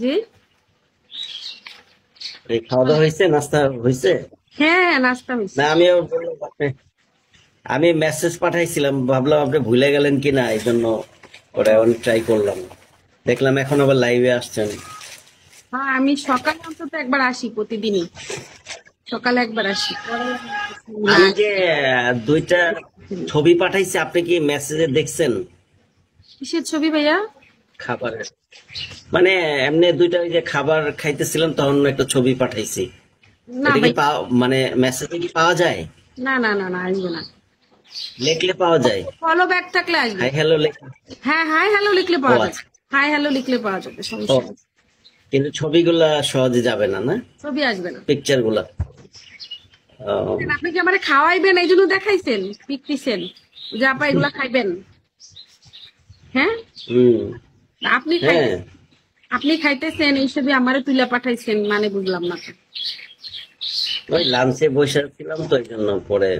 জি খাওয়া দাওয়া হয়েছে নাস্তা হয়েছে হ্যাঁ নাস্তা হয়েছে না আমি আমি মেসেজ পাঠাইছিলাম ভাবলাম আপনি ভুলে গেলেন কিনা এই জন্য ওটা অনেক ট্রাই করলাম দেখলাম এখন আবার লাইভে আসছেন হ্যাঁ আমি সকালে অন্তত একবার আসি প্রতিদিনই সকালে একবার আসি আমি যে দুইটা ছবি পাঠাইছি আপনি কি মেসেজে দেখছেন কিসের ছবি ভাইয়া খাবারের মানে এমনি দুইটা ওই যে খাবার খাইতেছিলাম তখন একটা ছবি পাঠাইছি মানে মেসেজে কি পাওয়া যায় না না না না আসবে না লিখলে পাওয়া যায় ফলো ব্যাক থাকলে আসবে হাই হ্যালো লিখলে হ্যাঁ হাই হ্যালো লিখলে পাওয়া যায় হাই হ্যালো লিখলে পাওয়া যাবে সমস্যা কিন্তু ছবিগুলা সহজে যাবে না না ছবি আসবে না পিকচারগুলা আপনি কি আমারে খাওয়াইবেন এই জন্য দেখাইছেন পিকটিছেন যে আপা এগুলা খাইবেন হ্যাঁ হুম আপনি হ্যাঁ। আপনি খাইতেছেন এইসবই আমারে তুলে পাঠাইছেন মানে বুঝলাম না ওই লাঞ্চে বসে ছিলাম তো এই জন্য পরে